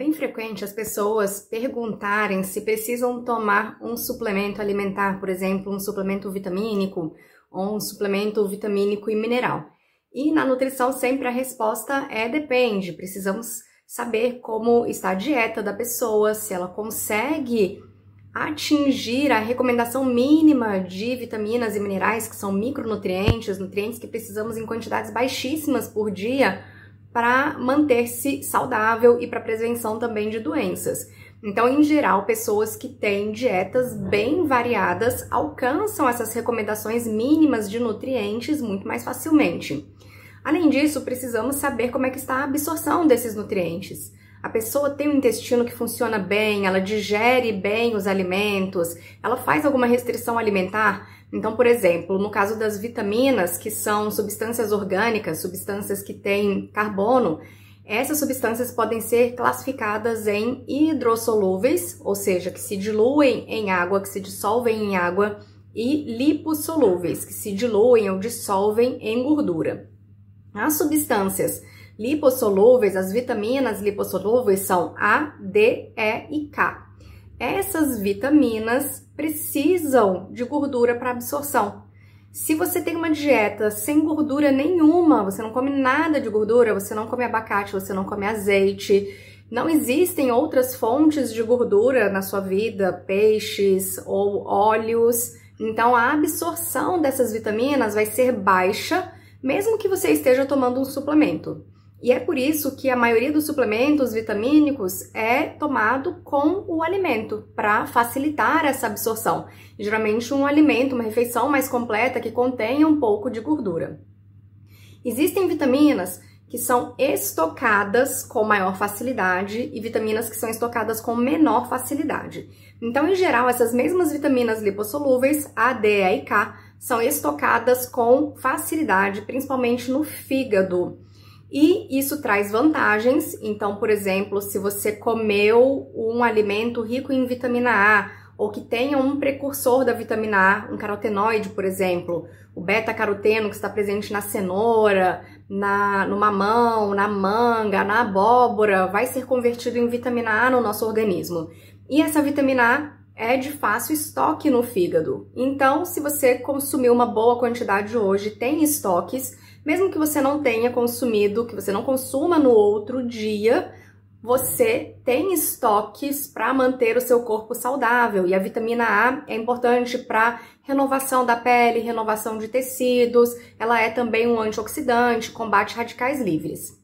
bem frequente as pessoas perguntarem se precisam tomar um suplemento alimentar, por exemplo, um suplemento vitamínico ou um suplemento vitamínico e mineral. E na nutrição sempre a resposta é depende. Precisamos saber como está a dieta da pessoa, se ela consegue atingir a recomendação mínima de vitaminas e minerais, que são micronutrientes, nutrientes que precisamos em quantidades baixíssimas por dia para manter-se saudável e para prevenção também de doenças. Então, em geral, pessoas que têm dietas bem variadas alcançam essas recomendações mínimas de nutrientes muito mais facilmente. Além disso, precisamos saber como é que está a absorção desses nutrientes. A pessoa tem um intestino que funciona bem, ela digere bem os alimentos, ela faz alguma restrição alimentar, então, por exemplo, no caso das vitaminas, que são substâncias orgânicas, substâncias que têm carbono, essas substâncias podem ser classificadas em hidrossolúveis, ou seja, que se diluem em água, que se dissolvem em água, e lipossolúveis, que se diluem ou dissolvem em gordura. As substâncias lipossolúveis, as vitaminas lipossolúveis são A, D, E e K essas vitaminas precisam de gordura para absorção. Se você tem uma dieta sem gordura nenhuma, você não come nada de gordura, você não come abacate, você não come azeite, não existem outras fontes de gordura na sua vida, peixes ou óleos. Então a absorção dessas vitaminas vai ser baixa, mesmo que você esteja tomando um suplemento. E é por isso que a maioria dos suplementos vitamínicos é tomado com o alimento, para facilitar essa absorção. Geralmente, um alimento, uma refeição mais completa que contenha um pouco de gordura. Existem vitaminas que são estocadas com maior facilidade e vitaminas que são estocadas com menor facilidade. Então, em geral, essas mesmas vitaminas lipossolúveis, A, D, E e K, são estocadas com facilidade, principalmente no fígado. E isso traz vantagens. Então, por exemplo, se você comeu um alimento rico em vitamina A ou que tenha um precursor da vitamina A, um carotenoide, por exemplo, o beta-caroteno que está presente na cenoura, na, no mamão, na manga, na abóbora, vai ser convertido em vitamina A no nosso organismo. E essa vitamina A é de fácil estoque no fígado. Então, se você consumiu uma boa quantidade hoje, tem estoques, mesmo que você não tenha consumido, que você não consuma no outro dia, você tem estoques para manter o seu corpo saudável e a vitamina A é importante para renovação da pele, renovação de tecidos, ela é também um antioxidante, combate radicais livres.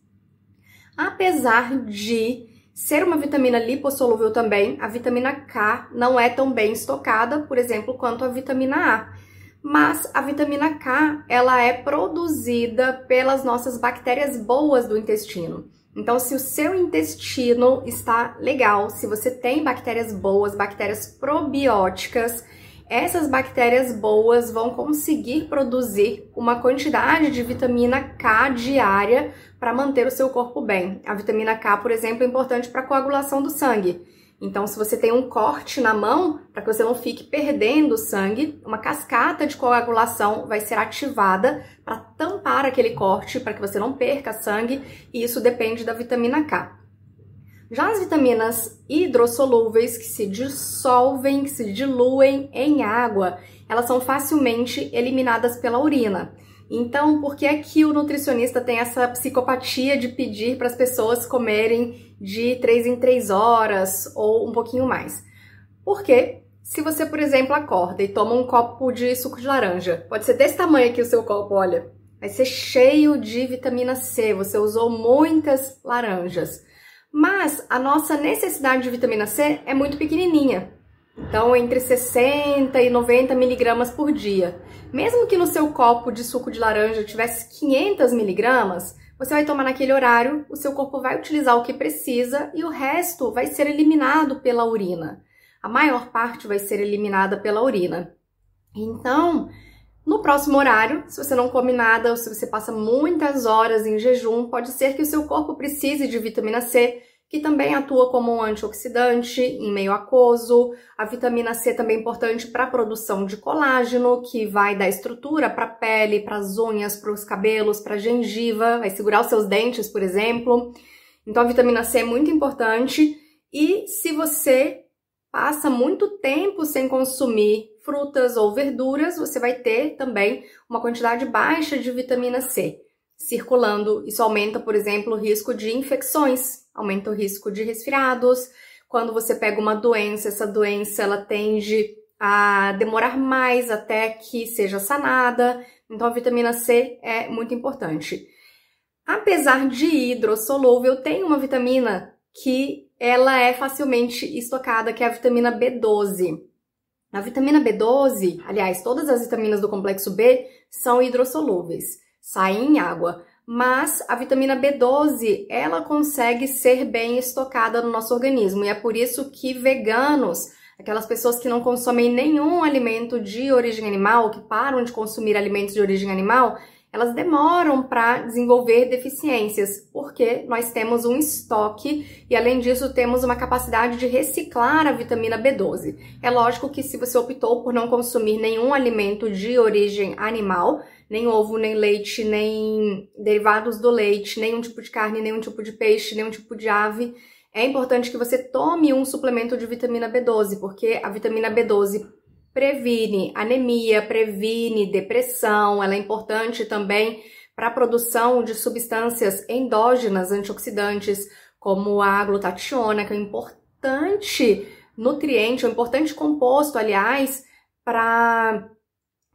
Apesar de ser uma vitamina lipossolúvel também, a vitamina K não é tão bem estocada, por exemplo, quanto a vitamina A mas a vitamina K, ela é produzida pelas nossas bactérias boas do intestino. Então, se o seu intestino está legal, se você tem bactérias boas, bactérias probióticas, essas bactérias boas vão conseguir produzir uma quantidade de vitamina K diária para manter o seu corpo bem. A vitamina K, por exemplo, é importante para a coagulação do sangue. Então, se você tem um corte na mão, para que você não fique perdendo sangue, uma cascata de coagulação vai ser ativada para tampar aquele corte, para que você não perca sangue, e isso depende da vitamina K. Já as vitaminas hidrossolúveis que se dissolvem, que se diluem em água, elas são facilmente eliminadas pela urina. Então, por que é que o nutricionista tem essa psicopatia de pedir para as pessoas comerem de 3 em 3 horas ou um pouquinho mais? Porque se você, por exemplo, acorda e toma um copo de suco de laranja, pode ser desse tamanho aqui o seu copo, olha, vai ser cheio de vitamina C, você usou muitas laranjas. Mas a nossa necessidade de vitamina C é muito pequenininha. Então, entre 60 e 90 miligramas por dia. Mesmo que no seu copo de suco de laranja tivesse 500 miligramas, você vai tomar naquele horário, o seu corpo vai utilizar o que precisa e o resto vai ser eliminado pela urina. A maior parte vai ser eliminada pela urina. Então, no próximo horário, se você não come nada ou se você passa muitas horas em jejum, pode ser que o seu corpo precise de vitamina C que também atua como um antioxidante em meio aquoso. A vitamina C também é importante para a produção de colágeno, que vai dar estrutura para a pele, para as unhas, para os cabelos, para a gengiva, vai segurar os seus dentes, por exemplo. Então a vitamina C é muito importante. E se você passa muito tempo sem consumir frutas ou verduras, você vai ter também uma quantidade baixa de vitamina C circulando. Isso aumenta, por exemplo, o risco de infecções, aumenta o risco de resfriados. Quando você pega uma doença, essa doença ela tende a demorar mais até que seja sanada. Então a vitamina C é muito importante. Apesar de hidrossolúvel, tem uma vitamina que ela é facilmente estocada, que é a vitamina B12. A vitamina B12, aliás, todas as vitaminas do complexo B são hidrossolúveis sai em água. Mas a vitamina B12, ela consegue ser bem estocada no nosso organismo e é por isso que veganos, aquelas pessoas que não consomem nenhum alimento de origem animal, que param de consumir alimentos de origem animal, elas demoram para desenvolver deficiências, porque nós temos um estoque e, além disso, temos uma capacidade de reciclar a vitamina B12. É lógico que, se você optou por não consumir nenhum alimento de origem animal, nem ovo, nem leite, nem derivados do leite, nenhum tipo de carne, nenhum tipo de peixe, nenhum tipo de ave, é importante que você tome um suplemento de vitamina B12, porque a vitamina B12 previne anemia, previne depressão, ela é importante também para a produção de substâncias endógenas antioxidantes, como a glutationa, que é um importante nutriente, um importante composto, aliás, para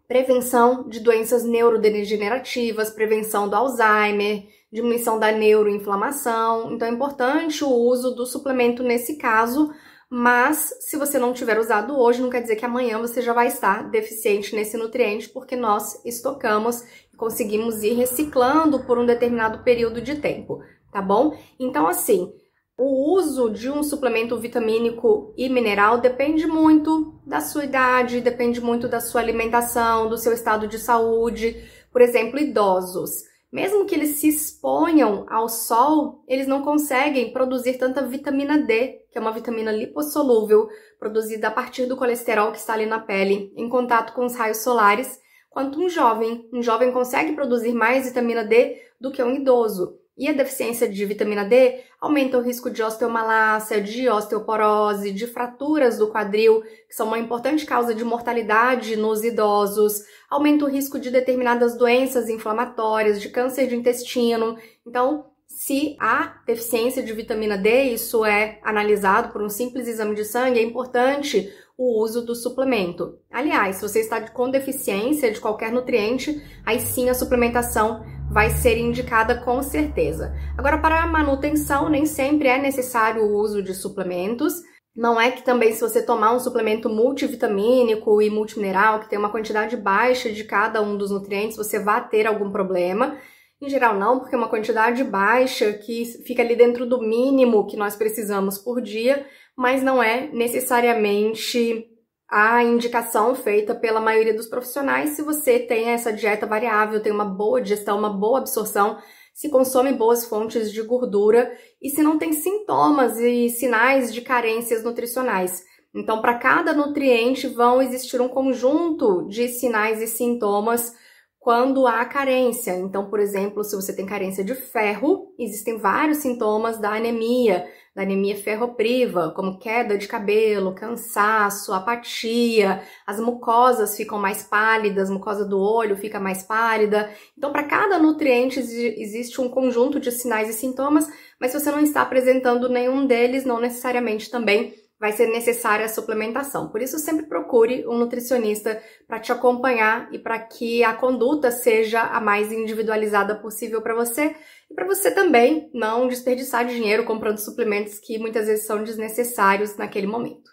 prevenção de doenças neurodegenerativas, prevenção do Alzheimer, diminuição da neuroinflamação. Então é importante o uso do suplemento nesse caso, mas se você não tiver usado hoje, não quer dizer que amanhã você já vai estar deficiente nesse nutriente, porque nós estocamos e conseguimos ir reciclando por um determinado período de tempo, tá bom? Então, assim, o uso de um suplemento vitamínico e mineral depende muito da sua idade, depende muito da sua alimentação, do seu estado de saúde. Por exemplo, idosos mesmo que eles se exponham ao sol, eles não conseguem produzir tanta vitamina D, que é uma vitamina lipossolúvel, produzida a partir do colesterol que está ali na pele, em contato com os raios solares, quanto um jovem. Um jovem consegue produzir mais vitamina D do que um idoso. E a deficiência de vitamina D aumenta o risco de osteomalácia, de osteoporose, de fraturas do quadril, que são uma importante causa de mortalidade nos idosos, aumenta o risco de determinadas doenças inflamatórias, de câncer de intestino. Então, se há deficiência de vitamina D, isso é analisado por um simples exame de sangue, é importante o uso do suplemento. Aliás, se você está com deficiência de qualquer nutriente, aí sim a suplementação vai ser indicada com certeza. Agora, para a manutenção, nem sempre é necessário o uso de suplementos. Não é que também se você tomar um suplemento multivitamínico e multimineral, que tem uma quantidade baixa de cada um dos nutrientes, você vá ter algum problema. Em geral não, porque é uma quantidade baixa que fica ali dentro do mínimo que nós precisamos por dia, mas não é necessariamente a indicação feita pela maioria dos profissionais se você tem essa dieta variável, tem uma boa digestão, uma boa absorção, se consome boas fontes de gordura e se não tem sintomas e sinais de carências nutricionais. Então, para cada nutriente vão existir um conjunto de sinais e sintomas quando há carência. Então, por exemplo, se você tem carência de ferro, existem vários sintomas da anemia, da anemia ferropriva, como queda de cabelo, cansaço, apatia, as mucosas ficam mais pálidas, a mucosa do olho fica mais pálida. Então, para cada nutriente existe um conjunto de sinais e sintomas, mas se você não está apresentando nenhum deles, não necessariamente também vai ser necessária a suplementação. Por isso, sempre procure um nutricionista para te acompanhar e para que a conduta seja a mais individualizada possível para você e para você também não desperdiçar dinheiro comprando suplementos que muitas vezes são desnecessários naquele momento.